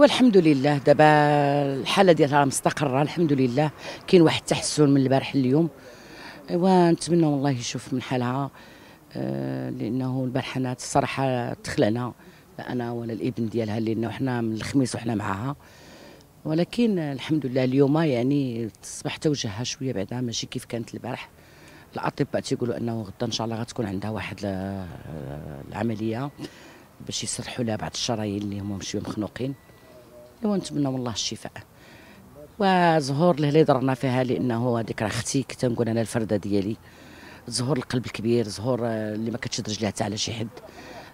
والحمد لله دابا الحاله ديالها مستقره الحمد لله كاين واحد التحسن من البارح اليوم ونتمنى والله يشوف من حالها آه، لانه البارحه الصراحه تخلعنا لا انا ولا الابن ديالها لانه حنا من الخميس وحنا معاها ولكن الحمد لله اليوم يعني تصبح توجهها شويه بعدها ماشي كيف كانت البارح الاطباء تيقولوا انه غدا ان شاء الله غتكون عندها واحد آه، العمليه باش يصلحوا لها بعض الشرايين اللي هما مشيو مخنوقين نتمنى من الله الشفاء وزهور اللي درنا فيها لانه هذيك راه اختي كنت نقول انا الفرده ديالي زهور القلب الكبير زهور آه، اللي ما كتشد رجلها حتى على شي حد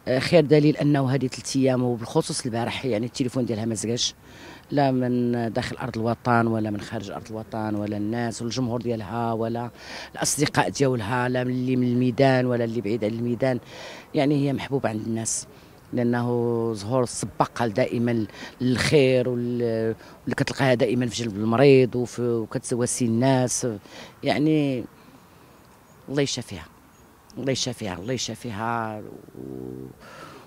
آه، خير دليل انه هذه ثلاث ايام وبالخصوص البارح يعني التليفون ديالها ما زقاش لا من داخل ارض الوطن ولا من خارج ارض الوطن ولا الناس ولا الجمهور ديالها ولا الاصدقاء ديالها لا اللي من الميدان ولا اللي بعيد عن الميدان يعني هي محبوبه عند الناس لانه ظهور السباقه دائما للخير واللي كتلقاها دائما في جلب المريض وكتواسي الناس يعني الله يشافيها الله يشافيها الله يشافيها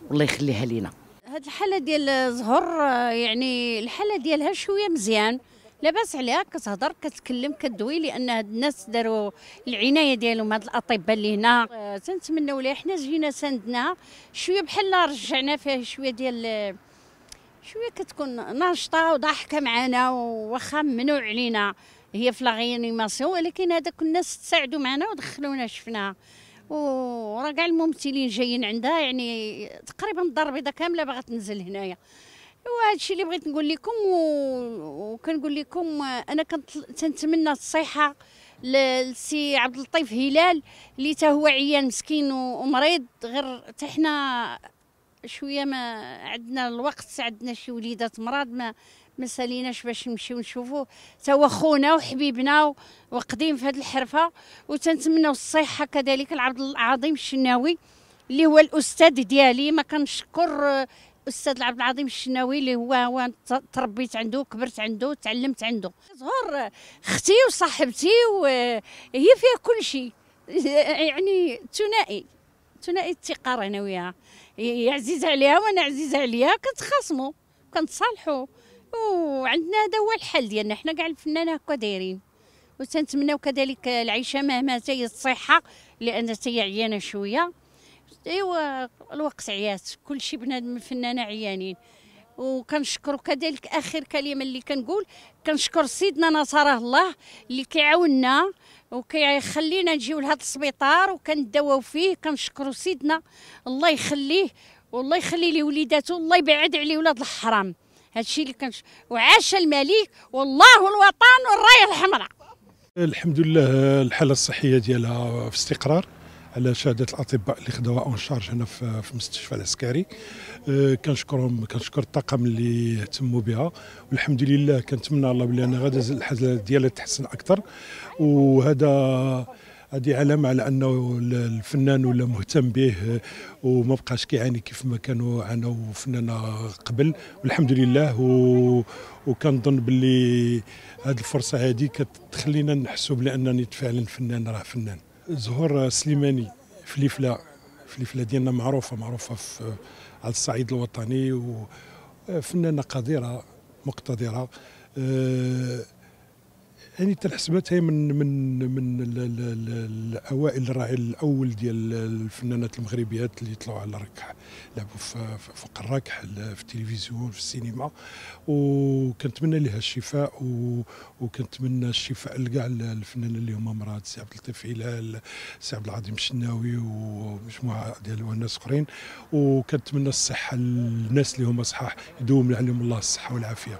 والله يخليها لينا هاد الحاله ديال الزهر يعني الحاله ديالها شويه مزيان لاباس عليها كتهضر كتكلم كدوي لان هاد الناس داروا العنايه ديالهم هاد الاطباء اللي هنا تنتمناو آه، ليها حنا جينا ساندناها شويه بحال رجعنا فيها شويه ديال شويه كتكون ناشطه وضاحكه معنا واخا ممنوع علينا هي في لاغينيماسيون ولكن هذاك الناس تساعدوا معنا ودخلونا شفناها وراه كاع الممثلين جايين عندها يعني تقريبا الدار البيضاء كامله باغا تنزل هنايا وهذا الشيء اللي بغيت نقول لكم و... وكنقول لكم انا كنت تنتمنى الصيحه للسي عبد اللطيف هلال اللي تا هو عيان مسكين ومريض غير حتى حنا شويه ما عندنا الوقت عندنا شي وليدات مراد ما ما ساليناش باش نمشيو نشوفوه تا هو خونا وحبيبنا وقديم في هذه الحرفه وتنتمنوا الصحه كذلك العبد العظيم الشناوي اللي هو الاستاذ ديالي ما كنشكر الاستاذ العبد العظيم الشناوي اللي هو هو تربيت عنده كبرت عنده تعلمت عنده زهور اختي وصاحبتي وهي فيها كل شيء يعني ثنائي ثنائي التقار انا وياها هي عزيزه عليها وانا عزيزه عليها كنتخاصموا كنتصالحوا وعندنا هذا هو الحل ديالنا حنا كاع الفنانه هكا دايرين وتنتمناو كذلك العيشه مهما هي الصحه لان هي عيانه شويه ايوا الوقت عيات كلشي بنادم الفنانه عيانين وكنشكر كذلك اخر كلمه اللي كنقول كنشكر سيدنا نصره الله اللي كيعاوننا وكيخلينا نجيو لهذا السبيطار وكنداواو فيه كنشكروا سيدنا الله يخليه والله يخلي لي وليداته الله يبعد عليه ولاد الحرام هادشي اللي كنش وعاش الملك والله الوطن والرايه الحمراء الحمد لله الحاله الصحيه ديالها في استقرار على شهاده الاطباء اللي خداو اون شارج هنا في, المستشفى العسكري أه، كنشكرهم كنشكر الطاقم اللي اهتموا بها والحمد لله كنتمنى الله بلي انا غادا الحاله ديالها تحسن اكثر وهذا هذه علامة على أنه الفنان ولا مهتم به أه، وما بقاش كيعاني كيف ما كانوا عانوا فنانة قبل والحمد لله و... وكنظن باللي هذه الفرصة هذه كتخلينا نحسوا بأنني فعلا فنان راه فنان زهور سليماني فليفله فليفله ديالنا معروفه معروفه في على الصعيد الوطني وفنانه آه، قديره مقتدره آه، يعني تنحسبات هي من من من الاوائل الراعي الاول ديال الفنانات المغربيات اللي طلعوا على الركح لعبوا فوق الركح في التلفزيون في السينما وكنتمنى لها الشفاء وكنتمنى الشفاء لكاع الفنانين اللي هما مرات سي عبد اللطيف هلال سي عبد العظيم الشناوي ومجموعه ديال الناس اخرين وكنتمنى الصحه للناس اللي هما صحاح يدوم عليهم الله الصحه والعافيه